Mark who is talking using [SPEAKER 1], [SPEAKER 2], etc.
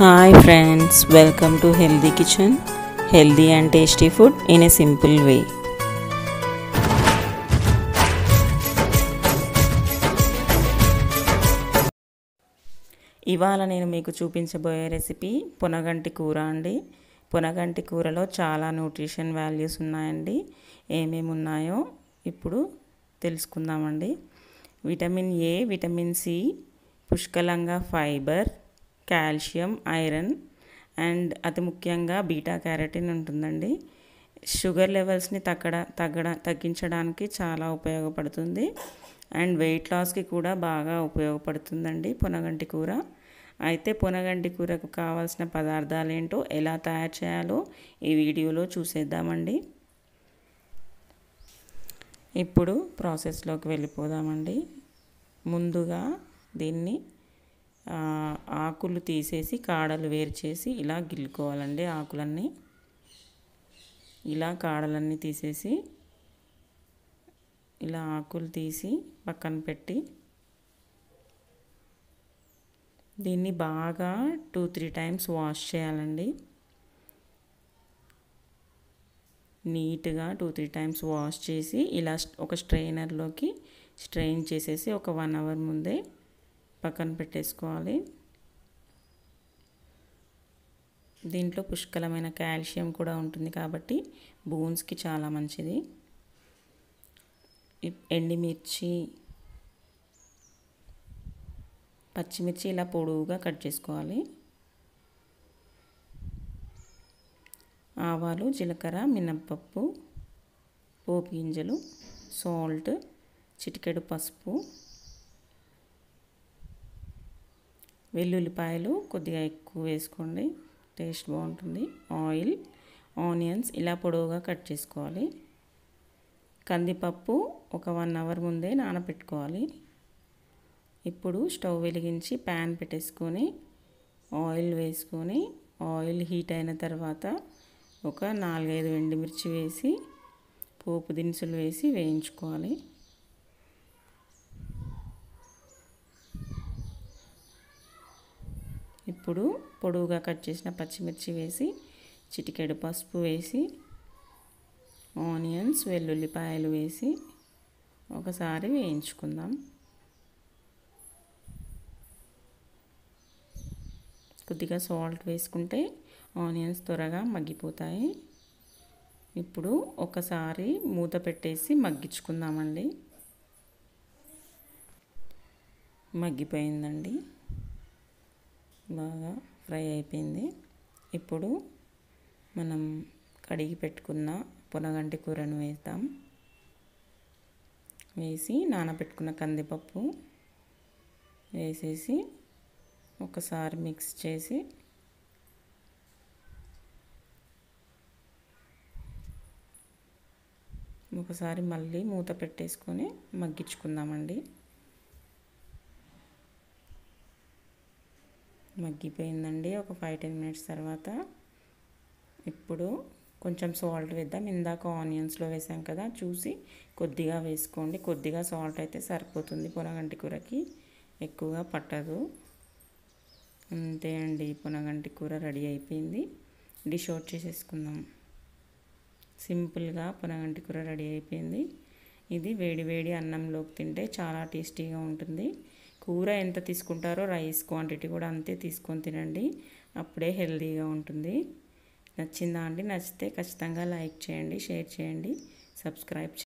[SPEAKER 1] hi friends welcome to healthy kitchen healthy and tasty food in a simple way ఇవాళ నేను మీకు చూపించబోయే recipe Punaganti కూర అండి పునగంటి కూరలో చాలా న్యూట్రిషన్ వాల్యూస్ ఉన్నాయండి ఏమేమి ఉన్నాయో ఇప్పుడు తెలుసుకుందామండి విటమిన్ ఏ విటమిన్ సి పుష్కలంగా ఫైబర్ కాల్షియం ఐరన్ అండ్ అతి ముఖ్యంగా బీటా క్యారటిన్ ఉంటుందండి షుగర్ లెవెల్స్ని తగ్గడ తగ్గడ తగ్గించడానికి చాలా ఉపయోగపడుతుంది అండ్ వెయిట్ లాస్కి కూడా బాగా ఉపయోగపడుతుందండి పునగంటి కూర అయితే పునగంటి కూరకు కావాల్సిన పదార్థాలు ఏంటో ఎలా తయారు చేయాలో ఈ వీడియోలో చూసేద్దామండి ఇప్పుడు ప్రాసెస్లోకి వెళ్ళిపోదామండి ముందుగా దీన్ని ఆకులు తీసేసి కాడలు వేరు చేసి ఇలా గిల్లుకోవాలండి ఆకులన్నీ ఇలా కాడలన్నీ తీసేసి ఇలా ఆకులు తీసి పక్కన పెట్టి దీన్ని బాగా టూ త్రీ టైమ్స్ వాష్ చేయాలండి నీట్గా టూ త్రీ టైమ్స్ వాష్ చేసి ఇలా ఒక స్ట్రైనర్లోకి స్ట్రెయిన్ చేసేసి ఒక వన్ అవర్ ముందే పక్కన పెట్టేసుకోవాలి దీంట్లో పుష్కలమైన కాల్షియం కూడా ఉంటుంది కాబట్టి బోన్స్కి చాలా మంచిది ఎండిమిర్చి పచ్చిమిర్చి ఇలా పొడవుగా కట్ చేసుకోవాలి ఆవాలు జీలకర్ర మినప్పప్పు పోపు గింజలు సాల్ట్ చిటికెడు పసుపు వెల్లుల్లిపాయలు కొద్దిగా ఎక్కువ వేసుకోండి టేస్ట్ బాగుంటుంది ఆయిల్ ఆనియన్స్ ఇలా పొడవుగా కట్ చేసుకోవాలి కందిపప్పు ఒక వన్ అవర్ ముందే నానబెట్టుకోవాలి ఇప్పుడు స్టవ్ వెలిగించి ప్యాన్ పెట్టేసుకొని ఆయిల్ వేసుకొని ఆయిల్ హీట్ అయిన తర్వాత ఒక నాలుగైదు ఎండుమిర్చి వేసి పోపు దినుసులు వేసి వేయించుకోవాలి ఇప్పుడు పొడవుగా కట్ చేసిన పచ్చిమిర్చి వేసి చిటికెడు పసుపు వేసి ఆనియన్స్ వెల్లుల్లిపాయలు వేసి ఒకసారి వేయించుకుందాం కొద్దిగా సాల్ట్ వేసుకుంటే ఆనియన్స్ త్వరగా మగ్గిపోతాయి ఇప్పుడు ఒకసారి మూత పెట్టేసి మగ్గించుకుందామండి మగ్గిపోయిందండి బాగా ఫ్రై అయిపోయింది ఇప్పుడు మనం కడిగి పెట్టుకున్న పొనగంటి కూరను వేస్తాం వేసి నానబెట్టుకున్న కందిపప్పు వేసేసి ఒకసారి మిక్స్ చేసి ఒకసారి మళ్ళీ మూత పెట్టేసుకొని మగ్గించుకుందామండి మగ్గిపోయిందండి ఒక ఫైవ్ టెన్ మినిట్స్ తర్వాత ఇప్పుడు కొంచెం సాల్ట్ వేద్దాం ఇందాక ఆనియన్స్లో వేసాం కదా చూసి కొద్దిగా వేసుకోండి కొద్దిగా సాల్ట్ అయితే సరిపోతుంది పొనగంటి కూరకి ఎక్కువగా పట్టదు అంతే అండి పొనగంటి కూర రెడీ అయిపోయింది డిష్ అవుట్ చేసేసుకుందాం సింపుల్గా పొనగంటి కూర రెడీ అయిపోయింది ఇది వేడి వేడి అన్నంలోకి తింటే చాలా టేస్టీగా ఉంటుంది కూర ఎంత తీసుకుంటారో రైస్ క్వాంటిటీ కూడా అంతే తీసుకొని తినండి అప్పుడే హెల్దీగా ఉంటుంది నచ్చిందా అండి నచ్చితే ఖచ్చితంగా లైక్ చేయండి షేర్ చేయండి సబ్స్క్రైబ్